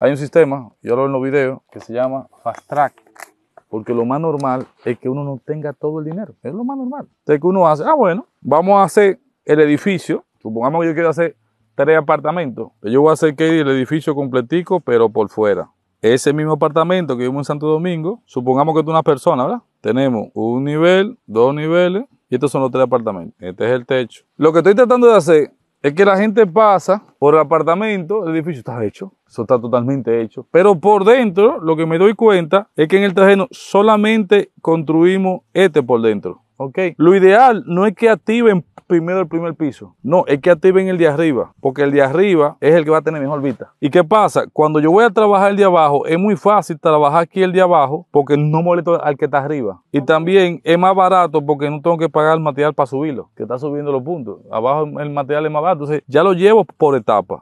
Hay un sistema, yo lo veo en los videos, que se llama Fast Track. Porque lo más normal es que uno no tenga todo el dinero. Es lo más normal. Entonces, que uno hace? Ah, bueno, vamos a hacer el edificio. Supongamos que yo quiero hacer tres apartamentos. Pues yo voy a hacer que el edificio completico, pero por fuera. Ese mismo apartamento que vimos en Santo Domingo, supongamos que es una persona, ¿verdad? Tenemos un nivel, dos niveles, y estos son los tres apartamentos. Este es el techo. Lo que estoy tratando de hacer es que la gente pasa por el apartamento, el edificio está hecho, eso está totalmente hecho. Pero por dentro, lo que me doy cuenta es que en el terreno solamente construimos este por dentro. ¿ok? Lo ideal no es que activen primero el primer piso. No, es que activen el de arriba, porque el de arriba es el que va a tener mejor vista. ¿Y qué pasa? Cuando yo voy a trabajar el de abajo, es muy fácil trabajar aquí el de abajo porque no molesto al que está arriba. Y también es más barato porque no tengo que pagar el material para subirlo, que está subiendo los puntos. Abajo el material es más barato. Entonces ya lo llevo por etapa.